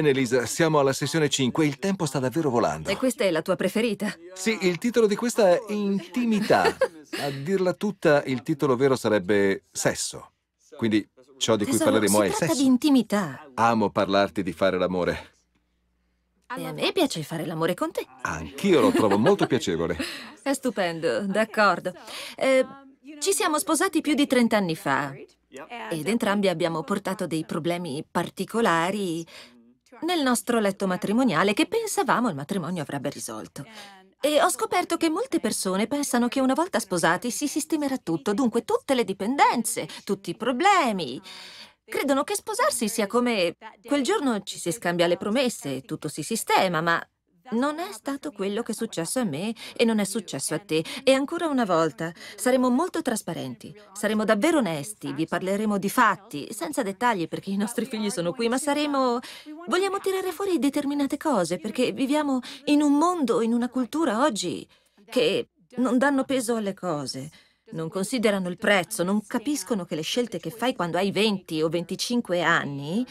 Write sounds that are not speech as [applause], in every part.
Bene, Lisa, siamo alla sessione 5. Il tempo sta davvero volando. E questa è la tua preferita? Sì, il titolo di questa è Intimità. [laughs] A dirla tutta, il titolo vero sarebbe Sesso. Quindi ciò di cui parleremo è sesso. Si tratta di intimità. Amo parlarti di fare l'amore. E a me piace fare l'amore con te. Anch'io lo trovo molto [laughs] piacevole. È stupendo, d'accordo. Eh, ci siamo sposati più di 30 anni fa. Ed entrambi abbiamo portato dei problemi particolari nel nostro letto matrimoniale che pensavamo il matrimonio avrebbe risolto. E ho scoperto che molte persone pensano che una volta sposati si sistemerà tutto, dunque tutte le dipendenze, tutti i problemi. Credono che sposarsi sia come quel giorno ci si scambia le promesse, e tutto si sistema, ma non è stato quello che è successo a me e non è successo a te. E ancora una volta saremo molto trasparenti, saremo davvero onesti, vi parleremo di fatti, senza dettagli perché i nostri figli sono qui, ma saremo... Vogliamo tirare fuori determinate cose perché viviamo in un mondo, in una cultura oggi che non danno peso alle cose. Non considerano il prezzo, non capiscono che le scelte che fai quando hai 20 o 25 anni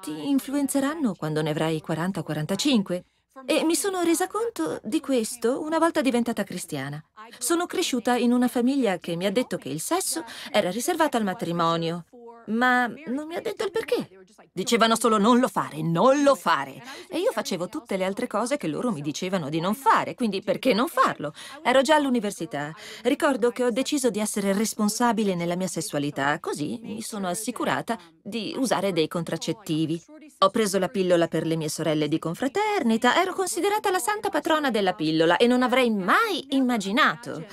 ti influenzeranno quando ne avrai 40 o 45. E mi sono resa conto di questo una volta diventata cristiana. Sono cresciuta in una famiglia che mi ha detto che il sesso era riservato al matrimonio, ma non mi ha detto il perché. Dicevano solo non lo fare, non lo fare. E io facevo tutte le altre cose che loro mi dicevano di non fare, quindi perché non farlo? Ero già all'università. Ricordo che ho deciso di essere responsabile nella mia sessualità, così mi sono assicurata di usare dei contraccettivi. Ho preso la pillola per le mie sorelle di confraternita, ero l'ero considerata la santa patrona della pillola e non avrei mai immaginato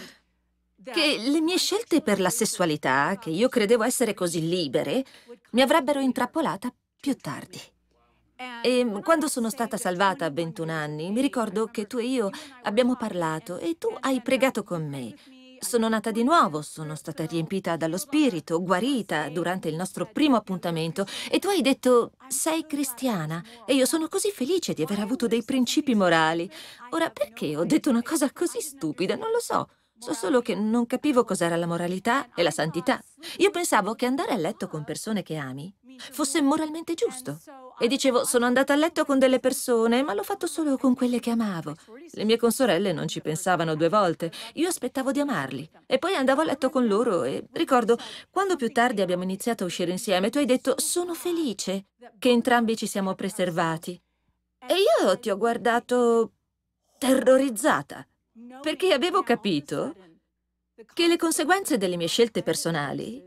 che le mie scelte per la sessualità, che io credevo essere così libere, mi avrebbero intrappolata più tardi. E quando sono stata salvata a 21 anni, mi ricordo che tu e io abbiamo parlato e tu hai pregato con me. Sono nata di nuovo, sono stata riempita dallo Spirito, guarita durante il nostro primo appuntamento e tu hai detto sei cristiana e io sono così felice di aver avuto dei principi morali. Ora perché ho detto una cosa così stupida? Non lo so. So solo che non capivo cos'era la moralità e la santità. Io pensavo che andare a letto con persone che ami fosse moralmente giusto. E dicevo, sono andata a letto con delle persone, ma l'ho fatto solo con quelle che amavo. Le mie consorelle non ci pensavano due volte. Io aspettavo di amarli. E poi andavo a letto con loro e ricordo, quando più tardi abbiamo iniziato a uscire insieme, tu hai detto, sono felice che entrambi ci siamo preservati. E io ti ho guardato terrorizzata perché avevo capito che le conseguenze delle mie scelte personali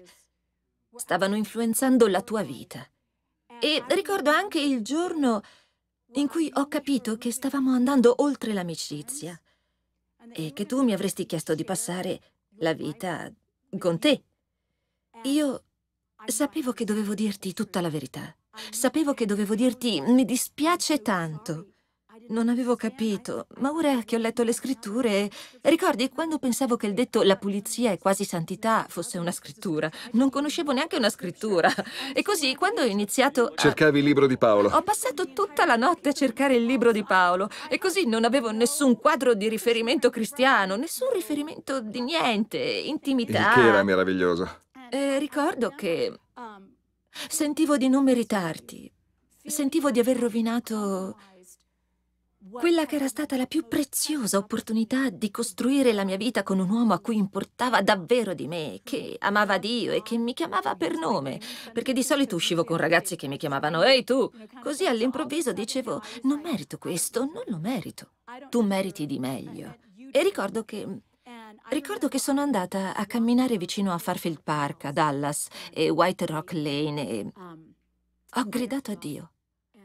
stavano influenzando la tua vita. E ricordo anche il giorno in cui ho capito che stavamo andando oltre l'amicizia e che tu mi avresti chiesto di passare la vita con te. Io sapevo che dovevo dirti tutta la verità. Sapevo che dovevo dirti mi dispiace tanto. Non avevo capito, ma ora che ho letto le scritture, ricordi quando pensavo che il detto la pulizia è quasi santità fosse una scrittura? Non conoscevo neanche una scrittura. E così, quando ho iniziato... A... Cercavi il libro di Paolo. Ho passato tutta la notte a cercare il libro di Paolo e così non avevo nessun quadro di riferimento cristiano, nessun riferimento di niente, intimità. Il che era meraviglioso. Eh, ricordo che sentivo di non meritarti, sentivo di aver rovinato quella che era stata la più preziosa opportunità di costruire la mia vita con un uomo a cui importava davvero di me, che amava Dio e che mi chiamava per nome, perché di solito uscivo con ragazzi che mi chiamavano Ehi tu! Così all'improvviso dicevo non merito questo, non lo merito. Tu meriti di meglio. E ricordo che Ricordo che sono andata a camminare vicino a Farfield Park, a Dallas e White Rock Lane e ho gridato a Dio.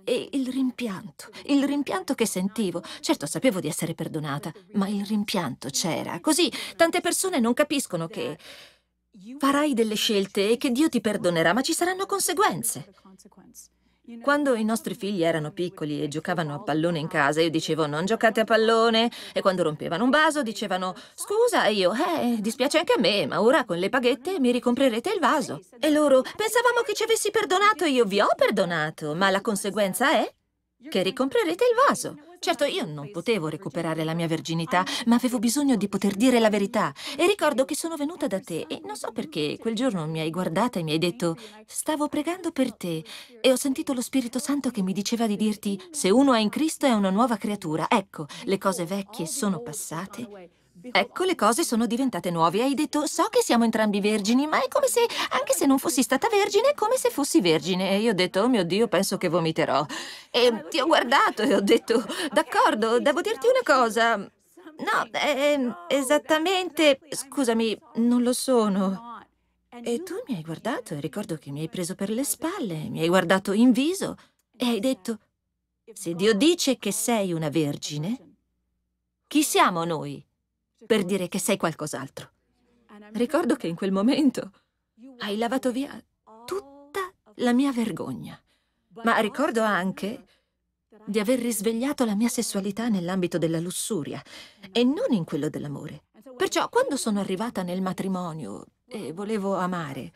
E il rimpianto, il rimpianto che sentivo. Certo sapevo di essere perdonata, ma il rimpianto c'era. Così tante persone non capiscono che farai delle scelte e che Dio ti perdonerà, ma ci saranno conseguenze. Quando i nostri figli erano piccoli e giocavano a pallone in casa, io dicevo non giocate a pallone e quando rompevano un vaso dicevano scusa e io eh dispiace anche a me, ma ora con le paghette mi ricomprerete il vaso. E loro pensavamo che ci avessi perdonato e io vi ho perdonato, ma la conseguenza è che ricomprerete il vaso. Certo, io non potevo recuperare la mia verginità, ma avevo bisogno di poter dire la verità. E ricordo che sono venuta da te e non so perché quel giorno mi hai guardata e mi hai detto stavo pregando per te e ho sentito lo Spirito Santo che mi diceva di dirti se uno è in Cristo è una nuova creatura. Ecco, le cose vecchie sono passate Ecco, le cose sono diventate nuove. Hai detto, so che siamo entrambi vergini, ma è come se, anche se non fossi stata vergine, è come se fossi vergine. E io ho detto, oh mio Dio, penso che vomiterò. E ti ho guardato e ho detto, d'accordo, devo dirti una cosa. No, è, ehm, esattamente, scusami, non lo sono. E tu mi hai guardato e ricordo che mi hai preso per le spalle, mi hai guardato in viso e hai detto, se Dio dice che sei una vergine, chi siamo noi? per dire che sei qualcos'altro. Ricordo che in quel momento hai lavato via tutta la mia vergogna. Ma ricordo anche di aver risvegliato la mia sessualità nell'ambito della lussuria e non in quello dell'amore. Perciò quando sono arrivata nel matrimonio e volevo amare,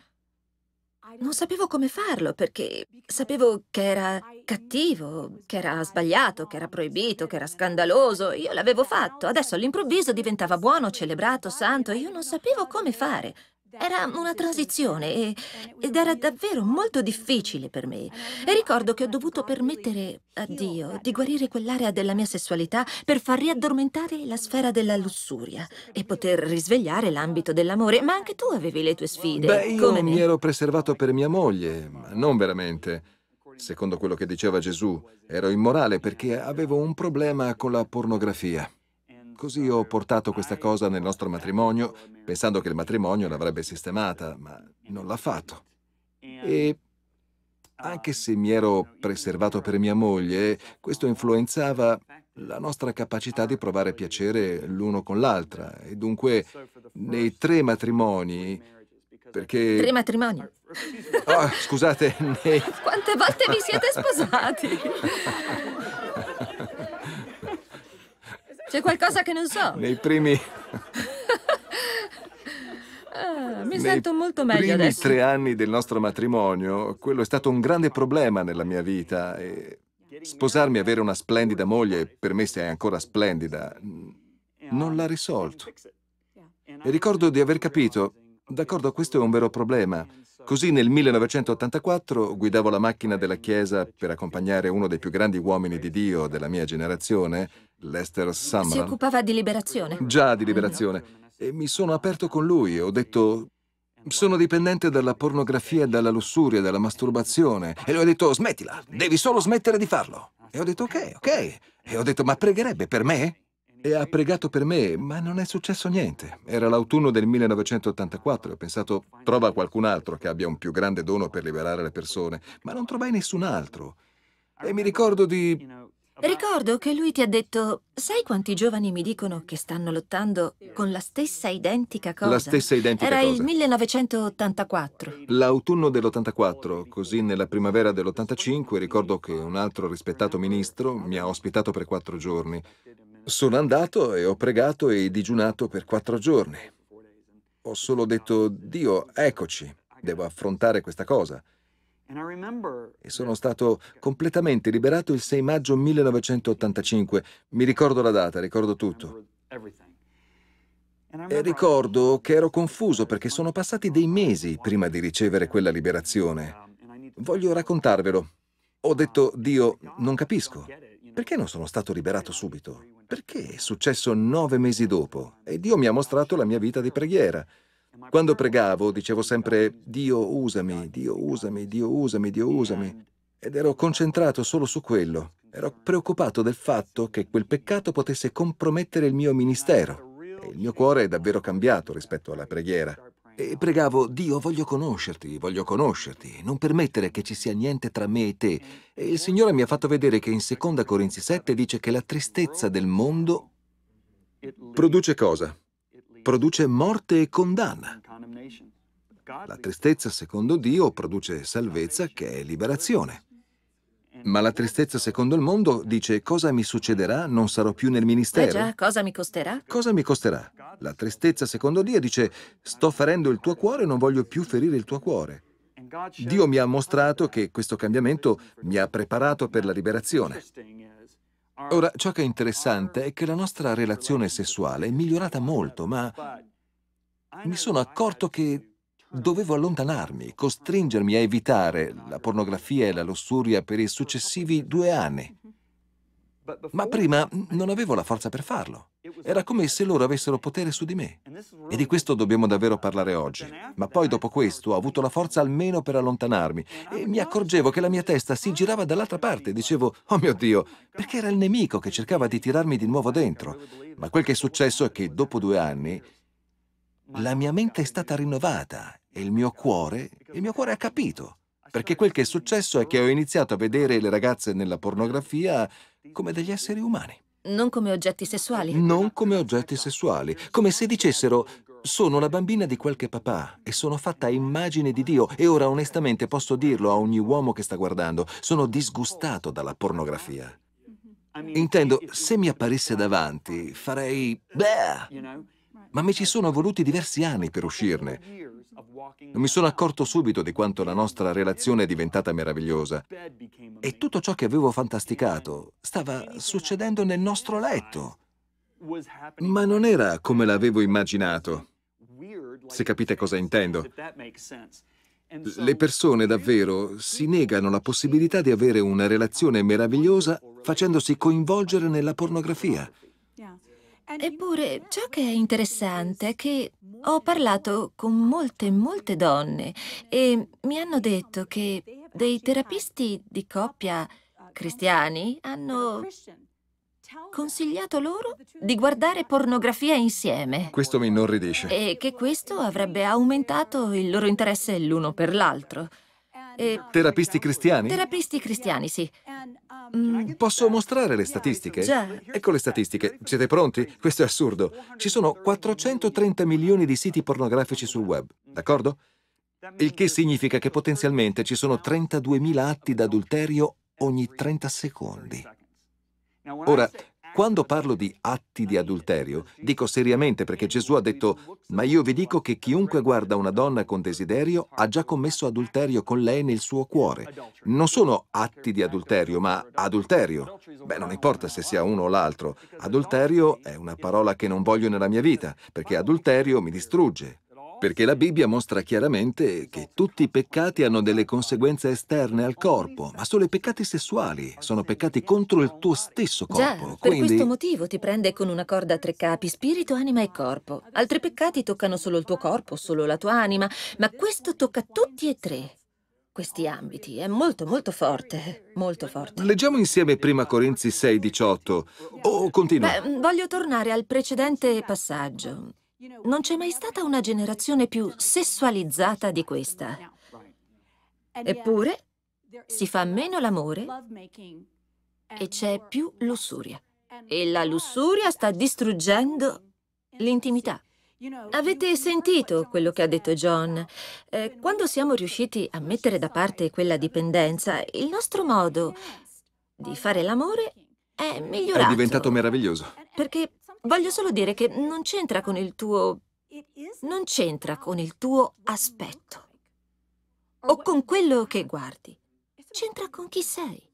non sapevo come farlo perché sapevo che era cattivo, che era sbagliato, che era proibito, che era scandaloso. Io l'avevo fatto. Adesso all'improvviso diventava buono, celebrato, santo. Io non sapevo come fare. Era una transizione e, ed era davvero molto difficile per me. E ricordo che ho dovuto permettere a Dio di guarire quell'area della mia sessualità per far riaddormentare la sfera della lussuria e poter risvegliare l'ambito dell'amore. Ma anche tu avevi le tue sfide. Beh, io come mi ero preservato per mia moglie, ma non veramente. Secondo quello che diceva Gesù, ero immorale perché avevo un problema con la pornografia. Così ho portato questa cosa nel nostro matrimonio, pensando che il matrimonio l'avrebbe sistemata, ma non l'ha fatto. E anche se mi ero preservato per mia moglie, questo influenzava la nostra capacità di provare piacere l'uno con l'altra. E dunque, nei tre matrimoni, perché... Tre matrimoni. Oh, scusate, nei... Quante volte vi siete sposati? [laughs] C'è qualcosa che non so. Nei primi... ah, mi Nei sento molto meglio adesso. Nei primi tre anni del nostro matrimonio, quello è stato un grande problema nella mia vita. E sposarmi e avere una splendida moglie, per me sei ancora splendida, non l'ha risolto. E ricordo di aver capito, d'accordo, questo è un vero problema, Così nel 1984 guidavo la macchina della Chiesa per accompagnare uno dei più grandi uomini di Dio della mia generazione, Lester Summer. Si occupava di liberazione. Già di liberazione. E mi sono aperto con lui, e ho detto sono dipendente dalla pornografia, dalla lussuria, dalla masturbazione. E gli ho detto, smettila, devi solo smettere di farlo. E ho detto, ok, ok. E ho detto, ma pregherebbe per me? e ha pregato per me, ma non è successo niente. Era l'autunno del 1984 e ho pensato, trova qualcun altro che abbia un più grande dono per liberare le persone, ma non trovai nessun altro. E mi ricordo di... Ricordo che lui ti ha detto, sai quanti giovani mi dicono che stanno lottando con la stessa identica cosa? La stessa identica Era cosa. Era il 1984. L'autunno dell'84, così nella primavera dell'85 ricordo che un altro rispettato ministro mi ha ospitato per quattro giorni. Sono andato e ho pregato e digiunato per quattro giorni. Ho solo detto, Dio, eccoci, devo affrontare questa cosa. E sono stato completamente liberato il 6 maggio 1985. Mi ricordo la data, ricordo tutto. E ricordo che ero confuso perché sono passati dei mesi prima di ricevere quella liberazione. Voglio raccontarvelo. Ho detto, Dio, non capisco. Perché non sono stato liberato subito? Perché è successo nove mesi dopo e Dio mi ha mostrato la mia vita di preghiera. Quando pregavo dicevo sempre Dio usami, Dio usami, Dio usami, Dio usami. Ed ero concentrato solo su quello. Ero preoccupato del fatto che quel peccato potesse compromettere il mio ministero. E il mio cuore è davvero cambiato rispetto alla preghiera. E pregavo, Dio, voglio conoscerti, voglio conoscerti, non permettere che ci sia niente tra me e te. E il Signore mi ha fatto vedere che in Seconda Corinzi 7 dice che la tristezza del mondo produce cosa? Produce morte e condanna. La tristezza, secondo Dio, produce salvezza che è liberazione. Ma la tristezza secondo il mondo dice cosa mi succederà, non sarò più nel ministero. Eh già, cosa mi costerà? Cosa mi costerà? La tristezza secondo Dio dice sto ferendo il tuo cuore, non voglio più ferire il tuo cuore. Dio mi ha mostrato che questo cambiamento mi ha preparato per la liberazione. Ora, ciò che è interessante è che la nostra relazione sessuale è migliorata molto, ma mi sono accorto che dovevo allontanarmi, costringermi a evitare la pornografia e la lussuria per i successivi due anni. Ma prima non avevo la forza per farlo. Era come se loro avessero potere su di me. E di questo dobbiamo davvero parlare oggi. Ma poi dopo questo ho avuto la forza almeno per allontanarmi e mi accorgevo che la mia testa si girava dall'altra parte. Dicevo, oh mio Dio, perché era il nemico che cercava di tirarmi di nuovo dentro. Ma quel che è successo è che dopo due anni la mia mente è stata rinnovata e il mio cuore, il mio cuore ha capito. Perché quel che è successo è che ho iniziato a vedere le ragazze nella pornografia come degli esseri umani. Non come oggetti sessuali. Non come oggetti sessuali, come se dicessero sono la bambina di qualche papà e sono fatta a immagine di Dio e ora onestamente posso dirlo a ogni uomo che sta guardando, sono disgustato dalla pornografia. Intendo, se mi apparisse davanti, farei... Bleh! Ma mi ci sono voluti diversi anni per uscirne. Mi sono accorto subito di quanto la nostra relazione è diventata meravigliosa e tutto ciò che avevo fantasticato stava succedendo nel nostro letto. Ma non era come l'avevo immaginato, se capite cosa intendo. Le persone davvero si negano la possibilità di avere una relazione meravigliosa facendosi coinvolgere nella pornografia. Eppure, ciò che è interessante è che ho parlato con molte, molte donne e mi hanno detto che dei terapisti di coppia cristiani hanno consigliato loro di guardare pornografia insieme. Questo mi inorridisce. E che questo avrebbe aumentato il loro interesse l'uno per l'altro. E... Terapisti cristiani? Terapisti cristiani, sì. Mm, posso mostrare le statistiche? Già. Ecco le statistiche. Siete pronti? Questo è assurdo. Ci sono 430 milioni di siti pornografici sul web, d'accordo? Il che significa che potenzialmente ci sono 32.000 atti d'adulterio ogni 30 secondi. Ora, quando parlo di atti di adulterio, dico seriamente perché Gesù ha detto, ma io vi dico che chiunque guarda una donna con desiderio ha già commesso adulterio con lei nel suo cuore. Non sono atti di adulterio, ma adulterio. Beh, non importa se sia uno o l'altro. Adulterio è una parola che non voglio nella mia vita, perché adulterio mi distrugge, perché la Bibbia mostra chiaramente che tutti i peccati hanno delle conseguenze esterne al corpo, ma solo i peccati sessuali sono peccati contro il tuo stesso corpo. Già, Quindi... per questo motivo ti prende con una corda a tre capi, spirito, anima e corpo. Altri peccati toccano solo il tuo corpo, solo la tua anima, ma questo tocca tutti e tre questi ambiti. È molto, molto forte, molto forte. Leggiamo insieme prima Corinzi 6, 18. O oh, continua. Beh, voglio tornare al precedente passaggio. Non c'è mai stata una generazione più sessualizzata di questa. Eppure si fa meno l'amore e c'è più lussuria. E la lussuria sta distruggendo l'intimità. Avete sentito quello che ha detto John? Eh, quando siamo riusciti a mettere da parte quella dipendenza, il nostro modo di fare l'amore è migliorato. È diventato meraviglioso. Perché Voglio solo dire che non c'entra con il tuo... non c'entra con il tuo aspetto o con quello che guardi. C'entra con chi sei.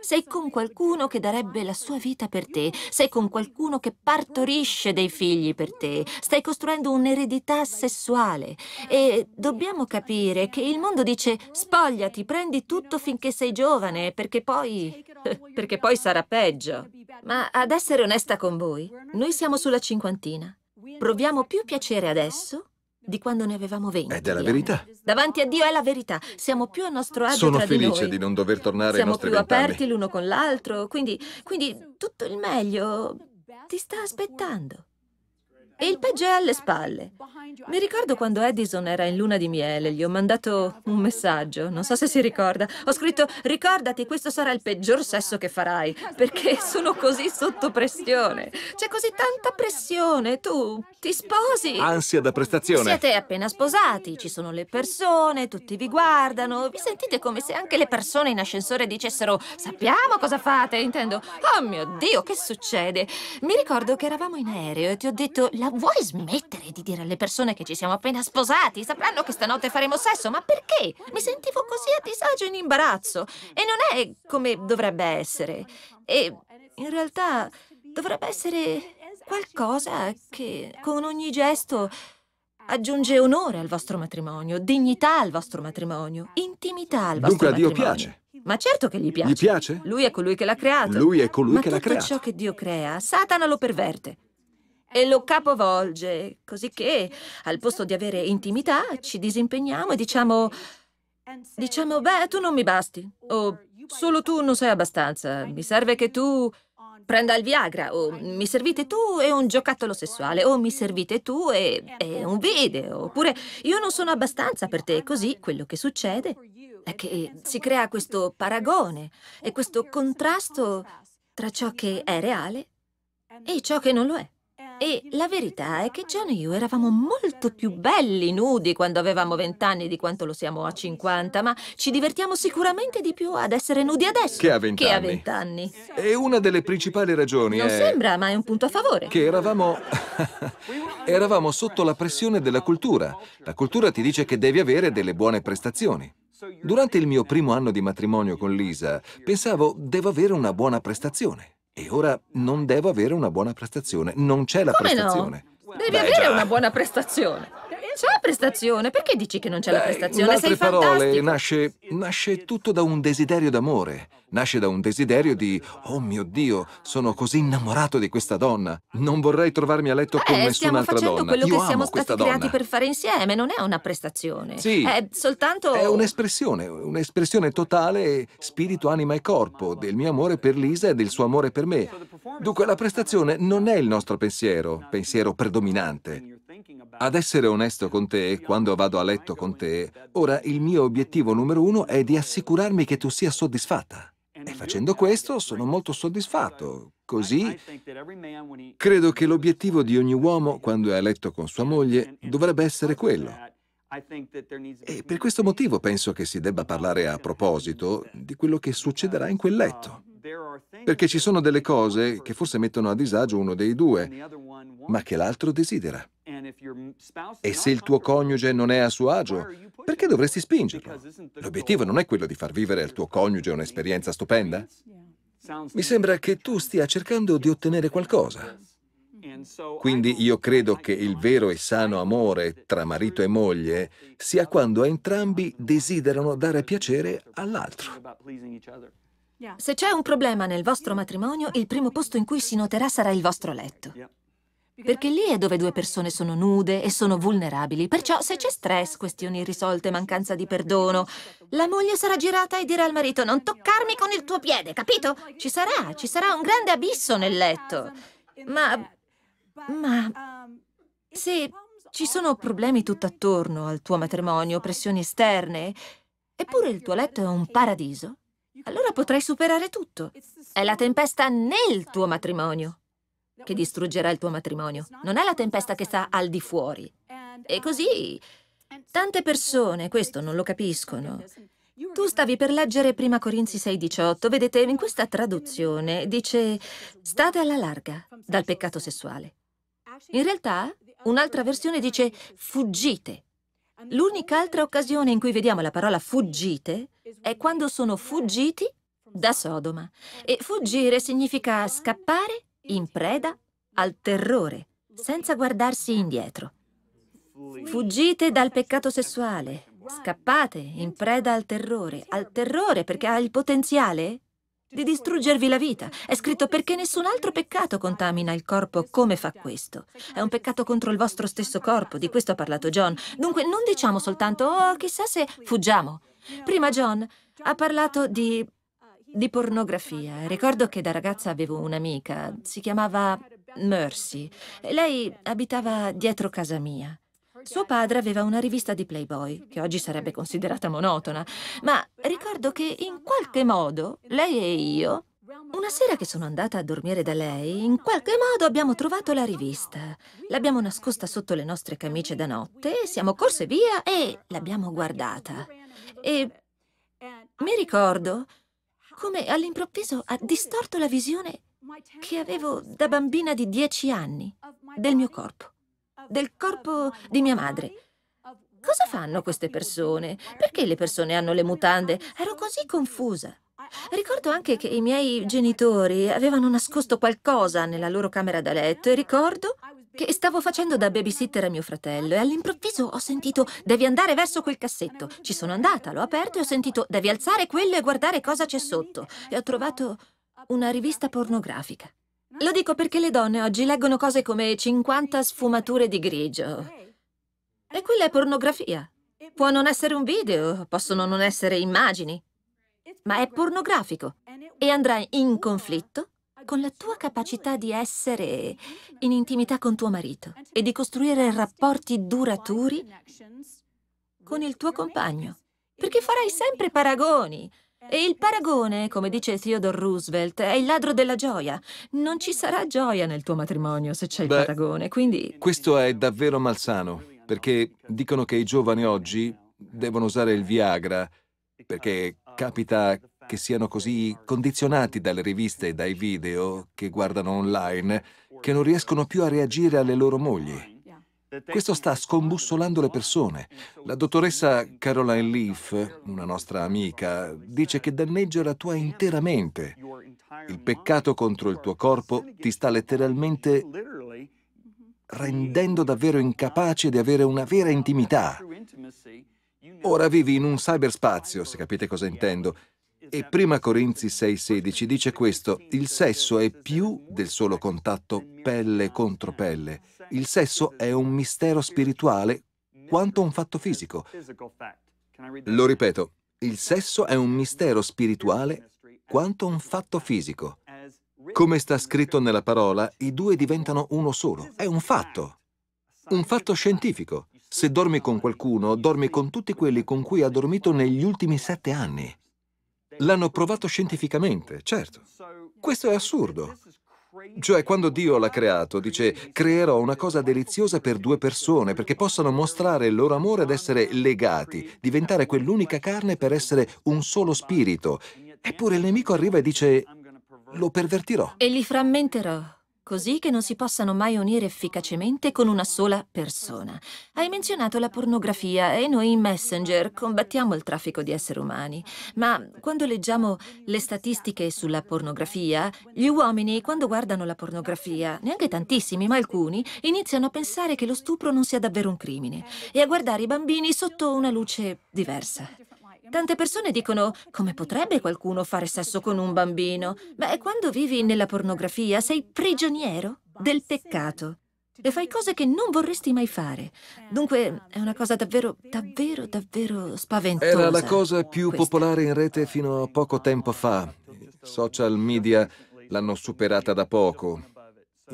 Sei con qualcuno che darebbe la sua vita per te, sei con qualcuno che partorisce dei figli per te, stai costruendo un'eredità sessuale e dobbiamo capire che il mondo dice spogliati, prendi tutto finché sei giovane perché poi, [laughs] perché poi sarà peggio. Ma ad essere onesta con voi, noi siamo sulla cinquantina. Proviamo più piacere adesso di quando ne avevamo 20. Ed è la verità. Davanti a Dio è la verità. Siamo più a nostro agio Sono felice di, di, non dover tornare Siamo ai nostri vent'anni. Siamo più aperti l'uno con l'altro, quindi, quindi tutto il meglio ti sta aspettando. E il peggio è alle spalle. Mi ricordo quando Edison era in luna di miele, gli ho mandato un messaggio, non so se si ricorda. Ho scritto ricordati, questo sarà il peggior sesso che farai, perché sono così sotto pressione. C'è così tanta pressione, tu ti sposi. Ansia da prestazione. Siete appena sposati, ci sono le persone, tutti vi guardano, vi sentite come se anche le persone in ascensore dicessero sappiamo cosa fate, intendo. Oh mio Dio, che succede? Mi ricordo che eravamo in aereo e ti ho detto la Vuoi smettere di dire alle persone che ci siamo appena sposati? Sapranno che stanotte faremo sesso, ma perché? Mi sentivo così a disagio e in imbarazzo. E non è come dovrebbe essere. E in realtà dovrebbe essere qualcosa che con ogni gesto aggiunge onore al vostro matrimonio, dignità al vostro matrimonio, intimità al vostro Dunque, matrimonio. Dunque a Dio piace. Ma certo che gli piace. Gli piace? Lui è colui che l'ha creato. Lui è colui Ma che l'ha creato. Ma tutto ciò che Dio crea, Satana lo perverte e lo capovolge, così che al posto di avere intimità ci disimpegniamo e diciamo, diciamo, beh, tu non mi basti, o solo tu non sei abbastanza, mi serve che tu prenda il Viagra, o mi servite tu e un giocattolo sessuale, o mi servite tu e, e un video, oppure io non sono abbastanza per te, così quello che succede è che si crea questo paragone e questo contrasto tra ciò che è reale e ciò che non lo è. E la verità è che John e io eravamo molto più belli nudi quando avevamo vent'anni di quanto lo siamo a 50, ma ci divertiamo sicuramente di più ad essere nudi adesso che a vent'anni. E una delle principali ragioni non è... Non sembra, ma è un punto a favore. Che eravamo... [laughs] eravamo sotto la pressione della cultura. La cultura ti dice che devi avere delle buone prestazioni. Durante il mio primo anno di matrimonio con Lisa, pensavo, devo avere una buona prestazione. E ora non devo avere una buona prestazione. Non c'è la Come prestazione. No? Devi Beh, avere già. una buona prestazione. C'è la prestazione, perché dici che non c'è la prestazione? In altre Sei parole, nasce, nasce tutto da un desiderio d'amore. Nasce da un desiderio di, oh mio Dio, sono così innamorato di questa donna. Non vorrei trovarmi a letto con eh, nessun'altra donna. Stiamo facendo quello Io che siamo stati creati donna. per fare insieme, non è una prestazione. Sì. È soltanto... È un'espressione, un'espressione totale, spirito, anima e corpo, del mio amore per Lisa e del suo amore per me. Dunque la prestazione non è il nostro pensiero, pensiero predominante. Ad essere onesto con te, quando vado a letto con te, ora il mio obiettivo numero uno è di assicurarmi che tu sia soddisfatta. E facendo questo sono molto soddisfatto. Così credo che l'obiettivo di ogni uomo quando è a letto con sua moglie dovrebbe essere quello. E per questo motivo penso che si debba parlare a proposito di quello che succederà in quel uh, letto. Um, Perché ci sono delle cose che forse mettono a disagio uno dei due, ma che l'altro desidera. E se il tuo coniuge non è a suo agio, perché dovresti spingerlo? L'obiettivo non è quello di far vivere al tuo coniuge un'esperienza stupenda? Mi sembra che tu stia cercando di ottenere qualcosa. Quindi io credo che il vero e sano amore tra marito e moglie sia quando entrambi desiderano dare piacere all'altro. Se c'è un problema nel vostro matrimonio, il primo posto in cui si noterà sarà il vostro letto. Perché lì è dove due persone sono nude e sono vulnerabili. Perciò se c'è stress, questioni irrisolte, mancanza di perdono, la moglie sarà girata e dirà al marito non toccarmi con il tuo piede, capito? Ci sarà, ci sarà un grande abisso nel letto. Ma... ma... se ci sono problemi tutt'attorno al tuo matrimonio, pressioni esterne, eppure il tuo letto è un paradiso, allora potrai superare tutto. È la tempesta nel tuo matrimonio che distruggerà il tuo matrimonio, non è la tempesta che sta al di fuori. E così tante persone questo non lo capiscono. Tu stavi per leggere prima Corinzi 6,18. Vedete, in questa traduzione dice state alla larga dal peccato sessuale. In realtà, un'altra versione dice fuggite. L'unica altra occasione in cui vediamo la parola fuggite è quando sono fuggiti da Sodoma. E fuggire significa scappare in preda al terrore, senza guardarsi indietro. Fuggite dal peccato sessuale, scappate in preda al terrore, al terrore perché ha il potenziale di distruggervi la vita. È scritto perché nessun altro peccato contamina il corpo come fa questo. È un peccato contro il vostro stesso corpo, di questo ha parlato John. Dunque non diciamo soltanto, oh, chissà se fuggiamo. Prima John ha parlato di di pornografia. Ricordo che da ragazza avevo un'amica, si chiamava Mercy. Lei abitava dietro casa mia. Suo padre aveva una rivista di Playboy, che oggi sarebbe considerata monotona, ma ricordo che in qualche modo lei e io, una sera che sono andata a dormire da lei, in qualche modo abbiamo trovato la rivista. L'abbiamo nascosta sotto le nostre camicie da notte, siamo corse via e l'abbiamo guardata. E mi ricordo come all'improvviso ha distorto la visione che avevo da bambina di dieci anni del mio corpo, del corpo di mia madre. Cosa fanno queste persone? Perché le persone hanno le mutande? Ero così confusa. Ricordo anche che i miei genitori avevano nascosto qualcosa nella loro camera da letto e ricordo che stavo facendo da babysitter a mio fratello e all'improvviso ho sentito «Devi andare verso quel cassetto». Ci sono andata, l'ho aperto e ho sentito «Devi alzare quello e guardare cosa c'è sotto». E ho trovato una rivista pornografica. Lo dico perché le donne oggi leggono cose come 50 sfumature di grigio. E quella è pornografia. Può non essere un video, possono non essere immagini, ma è pornografico e andrà in conflitto con la tua capacità di essere in intimità con tuo marito e di costruire rapporti duraturi con il tuo compagno, perché farai sempre paragoni. E il paragone, come dice Theodore Roosevelt, è il ladro della gioia. Non ci sarà gioia nel tuo matrimonio se c'è il Beh, paragone, quindi... Questo è davvero malsano, perché dicono che i giovani oggi devono usare il Viagra, perché capita che siano così condizionati dalle riviste e dai video che guardano online che non riescono più a reagire alle loro mogli. Questo sta scombussolando le persone. La dottoressa Caroline Leaf, una nostra amica, dice che danneggia la tua intera mente. Il peccato contro il tuo corpo ti sta letteralmente rendendo davvero incapace di avere una vera intimità. Ora vivi in un cyberspazio, se capite cosa intendo, e 1 Corinzi 6,16 dice questo: il sesso è più del solo contatto pelle contro pelle. Il sesso è un mistero spirituale quanto un fatto fisico. Lo ripeto, il sesso è un mistero spirituale quanto un fatto fisico. Come sta scritto nella parola, i due diventano uno solo. È un fatto. Un fatto scientifico. Se dormi con qualcuno, dormi con tutti quelli con cui ha dormito negli ultimi sette anni. L'hanno provato scientificamente, certo. Questo è assurdo. Cioè, quando Dio l'ha creato, dice, creerò una cosa deliziosa per due persone perché possano mostrare il loro amore ed essere legati, diventare quell'unica carne per essere un solo spirito. Eppure il nemico arriva e dice, lo pervertirò. E li frammenterò così che non si possano mai unire efficacemente con una sola persona. Hai menzionato la pornografia e noi in Messenger combattiamo il traffico di esseri umani, ma quando leggiamo le statistiche sulla pornografia, gli uomini quando guardano la pornografia, neanche tantissimi, ma alcuni, iniziano a pensare che lo stupro non sia davvero un crimine e a guardare i bambini sotto una luce diversa. Tante persone dicono come potrebbe qualcuno fare sesso con un bambino? Beh, quando vivi nella pornografia sei prigioniero del peccato e fai cose che non vorresti mai fare. Dunque è una cosa davvero, davvero, davvero spaventosa. Era la cosa più questa. popolare in rete fino a poco tempo fa. I social media l'hanno superata da poco.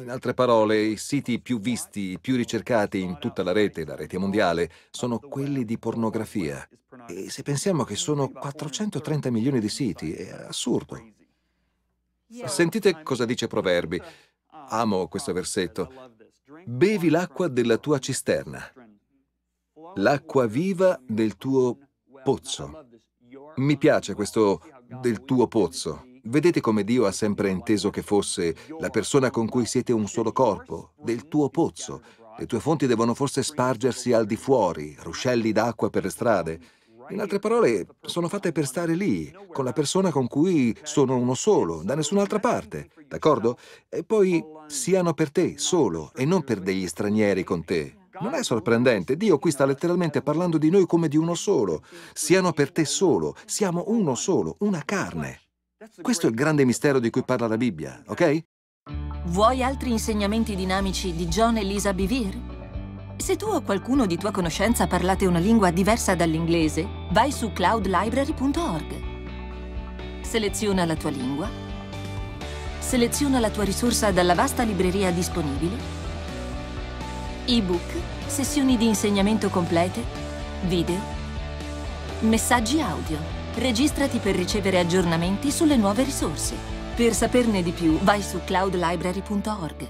In altre parole, i siti più visti, più ricercati in tutta la rete, la rete mondiale, sono quelli di pornografia. E se pensiamo che sono 430 milioni di siti, è assurdo. Sentite cosa dice Proverbi. Amo questo versetto. Bevi l'acqua della tua cisterna, l'acqua viva del tuo pozzo. Mi piace questo del tuo pozzo. Vedete come Dio ha sempre inteso che fosse la persona con cui siete un solo corpo, del tuo pozzo. Le tue fonti devono forse spargersi al di fuori, ruscelli d'acqua per le strade. In altre parole, sono fatte per stare lì, con la persona con cui sono uno solo, da nessun'altra parte, d'accordo? E poi siano per te solo e non per degli stranieri con te. Non è sorprendente, Dio qui sta letteralmente parlando di noi come di uno solo. Siano per te solo, siamo uno solo, una carne. Questo è il grande mistero di cui parla la Bibbia, ok? Vuoi altri insegnamenti dinamici di John e Lisa Bivir? Se tu o qualcuno di tua conoscenza parlate una lingua diversa dall'inglese, vai su cloudlibrary.org. Seleziona la tua lingua, seleziona la tua risorsa dalla vasta libreria disponibile, ebook, sessioni di insegnamento complete, video, messaggi audio. Registrati per ricevere aggiornamenti sulle nuove risorse. Per saperne di più, vai su cloudlibrary.org.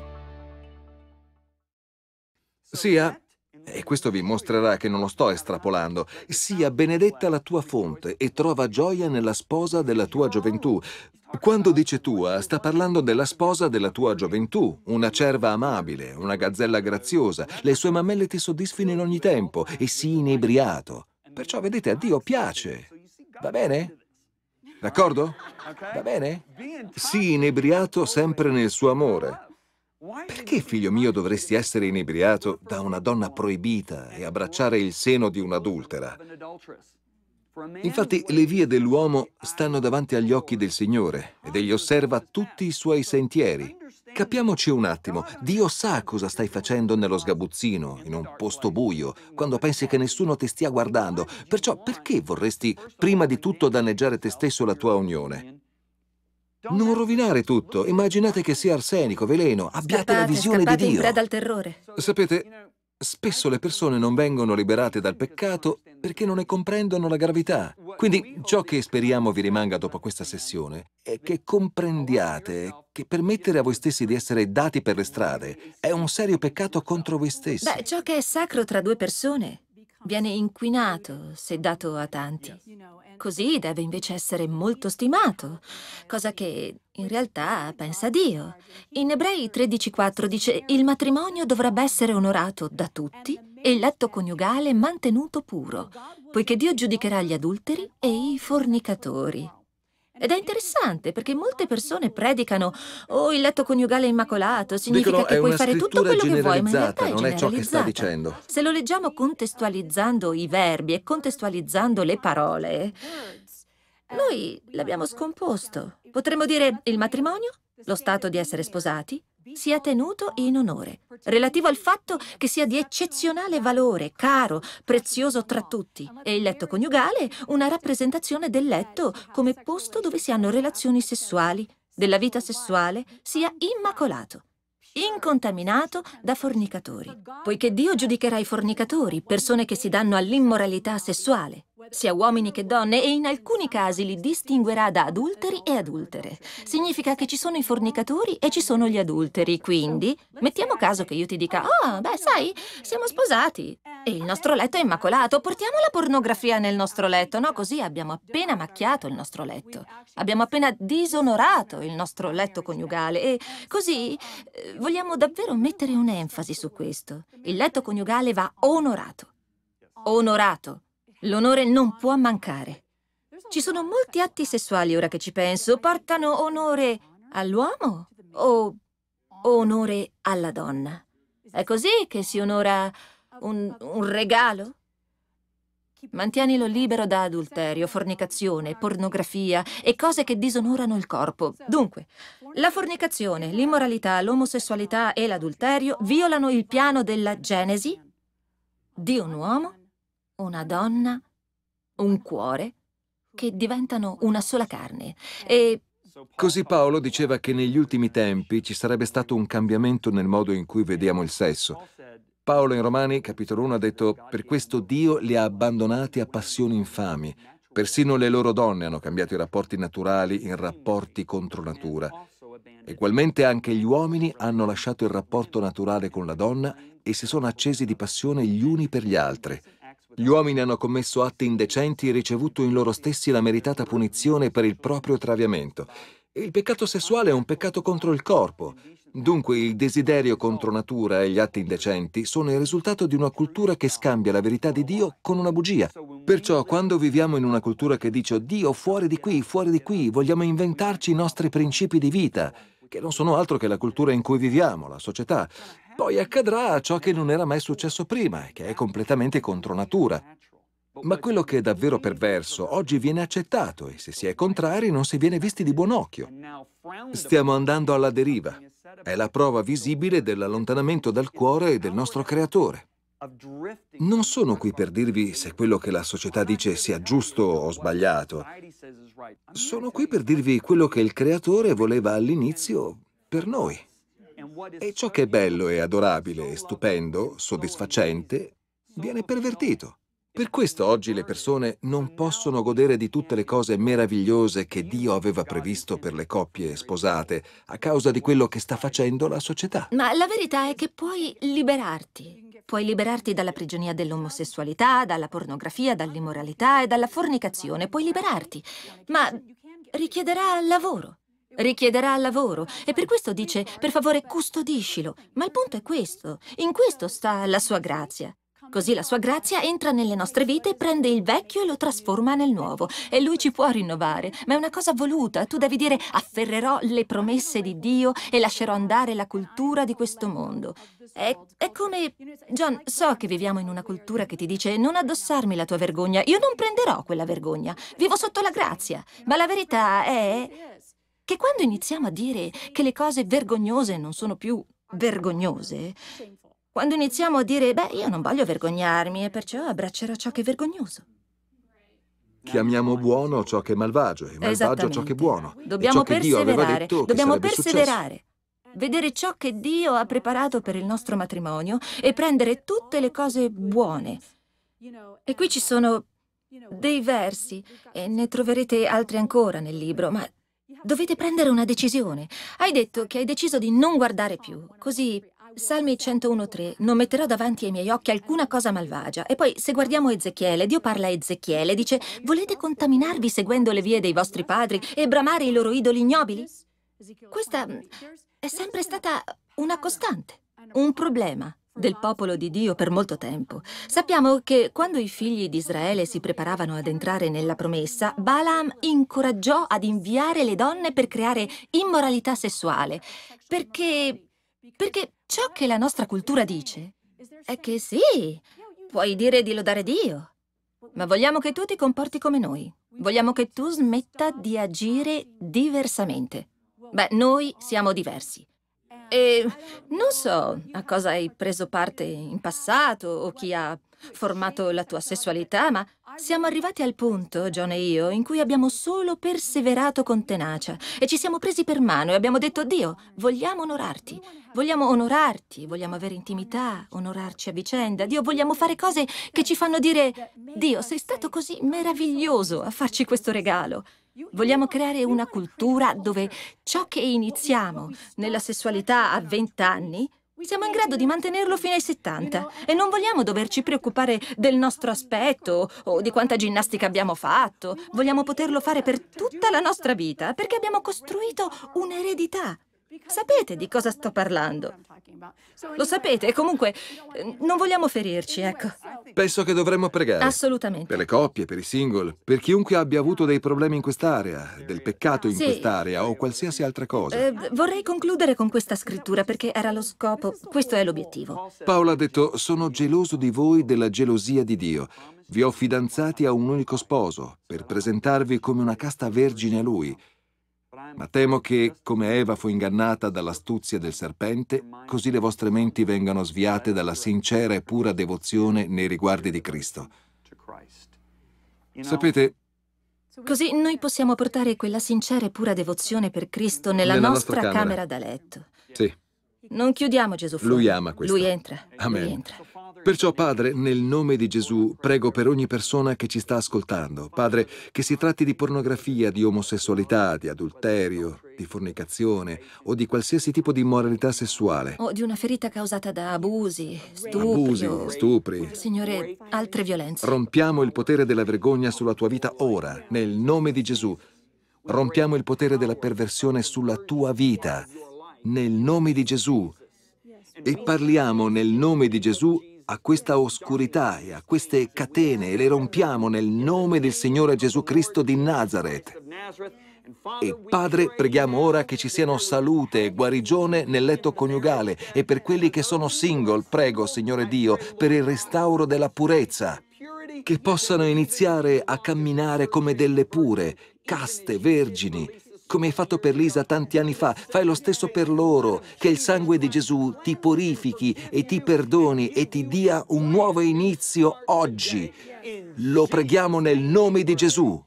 Sia, e questo vi mostrerà che non lo sto estrapolando, sia benedetta la tua fonte e trova gioia nella sposa della tua gioventù. Quando dice tua, sta parlando della sposa della tua gioventù, una cerva amabile, una gazzella graziosa, le sue mammelle ti soddisfino in ogni tempo e sii inebriato. Perciò vedete, a Dio piace Va bene? D'accordo? Va bene? Sii inebriato sempre nel suo amore. Perché, figlio mio, dovresti essere inebriato da una donna proibita e abbracciare il seno di un'adultera? Infatti le vie dell'uomo stanno davanti agli occhi del Signore ed egli osserva tutti i suoi sentieri. Capiamoci un attimo, Dio sa cosa stai facendo nello sgabuzzino, in un posto buio, quando pensi che nessuno ti stia guardando, perciò perché vorresti prima di tutto danneggiare te stesso e la tua unione? Non rovinare tutto, immaginate che sia arsenico, veleno, abbiate scappate, la visione di Dio. in Preda al terrore. Sapete, Spesso le persone non vengono liberate dal peccato perché non ne comprendono la gravità. Quindi ciò che speriamo vi rimanga dopo questa sessione è che comprendiate che permettere a voi stessi di essere dati per le strade è un serio peccato contro voi stessi. Beh, ciò che è sacro tra due persone viene inquinato se dato a tanti. Così deve invece essere molto stimato, cosa che in realtà pensa Dio. In Ebrei 13,4 dice il matrimonio dovrebbe essere onorato da tutti e il letto coniugale mantenuto puro, poiché Dio giudicherà gli adulteri e i fornicatori. Ed è interessante perché molte persone predicano oh, il letto coniugale immacolato, significa Dicono, che puoi fare tutto quello che vuoi, ma in realtà è non è ciò che sta dicendo. Se lo leggiamo contestualizzando i verbi e contestualizzando le parole, noi l'abbiamo scomposto. Potremmo dire il matrimonio, lo stato di essere sposati, sia tenuto in onore, relativo al fatto che sia di eccezionale valore, caro, prezioso tra tutti, e il letto coniugale una rappresentazione del letto come posto dove si hanno relazioni sessuali, della vita sessuale, sia immacolato incontaminato da fornicatori, poiché Dio giudicherà i fornicatori, persone che si danno all'immoralità sessuale sia uomini che donne, e in alcuni casi li distinguerà da adulteri e adultere. Significa che ci sono i fornicatori e ci sono gli adulteri, quindi mettiamo caso che io ti dica «Oh, beh, sai, siamo sposati e il nostro letto è immacolato, portiamo la pornografia nel nostro letto, no? Così abbiamo appena macchiato il nostro letto, abbiamo appena disonorato il nostro letto coniugale e così eh, vogliamo davvero mettere un'enfasi su questo. Il letto coniugale va onorato. Onorato L'onore non può mancare. Ci sono molti atti sessuali, ora che ci penso, portano onore all'uomo o onore alla donna. È così che si onora un, un regalo? Mantienilo libero da adulterio, fornicazione, pornografia e cose che disonorano il corpo. Dunque, la fornicazione, l'immoralità, l'omosessualità e l'adulterio violano il piano della genesi di un uomo una donna, un cuore, che diventano una sola carne. E... Così Paolo diceva che negli ultimi tempi ci sarebbe stato un cambiamento nel modo in cui vediamo il sesso. Paolo in Romani, capitolo 1, ha detto, per questo Dio li ha abbandonati a passioni infami. Persino le loro donne hanno cambiato i rapporti naturali in rapporti contro natura. Egualmente anche gli uomini hanno lasciato il rapporto naturale con la donna e si sono accesi di passione gli uni per gli altri. Gli uomini hanno commesso atti indecenti e ricevuto in loro stessi la meritata punizione per il proprio traviamento. Il peccato sessuale è un peccato contro il corpo. Dunque il desiderio contro natura e gli atti indecenti sono il risultato di una cultura che scambia la verità di Dio con una bugia. Perciò quando viviamo in una cultura che dice Dio fuori di qui, fuori di qui, vogliamo inventarci i nostri principi di vita, che non sono altro che la cultura in cui viviamo, la società. Poi accadrà ciò che non era mai successo prima e che è completamente contro natura. Ma quello che è davvero perverso oggi viene accettato e se si è contrari non si viene visti di buon occhio. Stiamo andando alla deriva. È la prova visibile dell'allontanamento dal cuore del nostro creatore. Non sono qui per dirvi se quello che la società dice sia giusto o sbagliato. Sono qui per dirvi quello che il creatore voleva all'inizio per noi. E ciò che è bello e adorabile, stupendo, soddisfacente, viene pervertito. Per questo oggi le persone non possono godere di tutte le cose meravigliose che Dio aveva previsto per le coppie sposate a causa di quello che sta facendo la società. Ma la verità è che puoi liberarti. Puoi liberarti dalla prigionia dell'omosessualità, dalla pornografia, dall'immoralità e dalla fornicazione. Puoi liberarti. Ma richiederà lavoro. Richiederà lavoro e per questo dice, per favore, custodiscilo. Ma il punto è questo. In questo sta la sua grazia. Così la sua grazia entra nelle nostre vite, prende il vecchio e lo trasforma nel nuovo. E lui ci può rinnovare, ma è una cosa voluta. Tu devi dire afferrerò le promesse di Dio e lascerò andare la cultura di questo mondo. È, è come... John, so che viviamo in una cultura che ti dice non addossarmi la tua vergogna. Io non prenderò quella vergogna. Vivo sotto la grazia. Ma la verità è che quando iniziamo a dire che le cose vergognose non sono più vergognose, quando iniziamo a dire, beh, io non voglio vergognarmi e perciò abbraccerò ciò che è vergognoso. Chiamiamo buono ciò che è malvagio e malvagio ciò che è buono. Dobbiamo perseverare, dobbiamo perseverare, successo. vedere ciò che Dio ha preparato per il nostro matrimonio e prendere tutte le cose buone. E qui ci sono dei versi e ne troverete altri ancora nel libro, ma dovete prendere una decisione. Hai detto che hai deciso di non guardare più, così Salmi 101.3 Non metterò davanti ai miei occhi alcuna cosa malvagia. E poi, se guardiamo Ezechiele, Dio parla a Ezechiele, dice Volete contaminarvi seguendo le vie dei vostri padri e bramare i loro idoli ignobili? Questa mm, è sempre stata una costante, un problema del popolo di Dio per molto tempo. Sappiamo che quando i figli di Israele si preparavano ad entrare nella promessa, Balaam incoraggiò ad inviare le donne per creare immoralità sessuale, perché, perché Ciò che la nostra cultura dice è che sì, puoi dire di lodare Dio, ma vogliamo che tu ti comporti come noi. Vogliamo che tu smetta di agire diversamente. Beh, noi siamo diversi. E non so a cosa hai preso parte in passato o chi ha formato la tua sessualità, ma siamo arrivati al punto, John e io, in cui abbiamo solo perseverato con tenacia e ci siamo presi per mano e abbiamo detto Dio, vogliamo onorarti, vogliamo onorarti, vogliamo avere intimità, onorarci a vicenda, Dio, vogliamo fare cose che ci fanno dire Dio, sei stato così meraviglioso a farci questo regalo. Vogliamo creare una cultura dove ciò che iniziamo nella sessualità a 20 anni siamo in grado di mantenerlo fino ai 70 e non vogliamo doverci preoccupare del nostro aspetto o di quanta ginnastica abbiamo fatto. Vogliamo poterlo fare per tutta la nostra vita perché abbiamo costruito un'eredità. Sapete di cosa sto parlando? Lo sapete, comunque eh, non vogliamo ferirci, ecco. Penso che dovremmo pregare. Assolutamente. Per le coppie, per i single, per chiunque abbia avuto dei problemi in quest'area, del peccato in sì. quest'area o qualsiasi altra cosa. Eh, vorrei concludere con questa scrittura perché era lo scopo, questo è l'obiettivo. Paolo ha detto, sono geloso di voi della gelosia di Dio. Vi ho fidanzati a un unico sposo, per presentarvi come una casta vergine a Lui, ma temo che, come Eva fu ingannata dall'astuzia del serpente, così le vostre menti vengano sviate dalla sincera e pura devozione nei riguardi di Cristo. Sapete, Così noi possiamo portare quella sincera e pura devozione per Cristo nella, nella nostra, nostra camera. camera. da letto. Sì. Non chiudiamo Gesù fuori. Lui ama questo. Lui entra. Amen. Lui entra. Perciò Padre, nel nome di Gesù, prego per ogni persona che ci sta ascoltando, Padre, che si tratti di pornografia, di omosessualità, di adulterio, di fornicazione o di qualsiasi tipo di immoralità sessuale. O di una ferita causata da abusi, stupri. Abusi, stupri. Signore, altre violenze. Rompiamo il potere della vergogna sulla tua vita ora, nel nome di Gesù. Rompiamo il potere della perversione sulla tua vita, nel nome di Gesù. E parliamo nel nome di Gesù a questa oscurità e a queste catene e le rompiamo nel nome del Signore Gesù Cristo di Nazareth. E Padre, preghiamo ora che ci siano salute e guarigione nel letto coniugale e per quelli che sono single, prego, Signore Dio, per il restauro della purezza, che possano iniziare a camminare come delle pure, caste, vergini, come hai fatto per Lisa tanti anni fa, fai lo stesso per loro, che il sangue di Gesù ti purifichi e ti perdoni e ti dia un nuovo inizio oggi. Lo preghiamo nel nome di Gesù.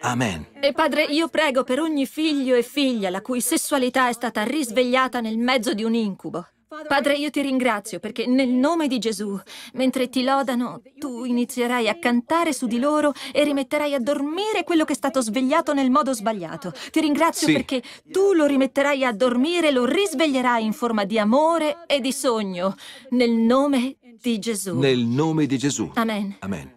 Amen. E Padre, io prego per ogni figlio e figlia la cui sessualità è stata risvegliata nel mezzo di un incubo. Padre, io ti ringrazio perché nel nome di Gesù, mentre ti lodano, tu inizierai a cantare su di loro e rimetterai a dormire quello che è stato svegliato nel modo sbagliato. Ti ringrazio sì. perché tu lo rimetterai a dormire, e lo risveglierai in forma di amore e di sogno, nel nome di Gesù. Nel nome di Gesù. Amen. Amen.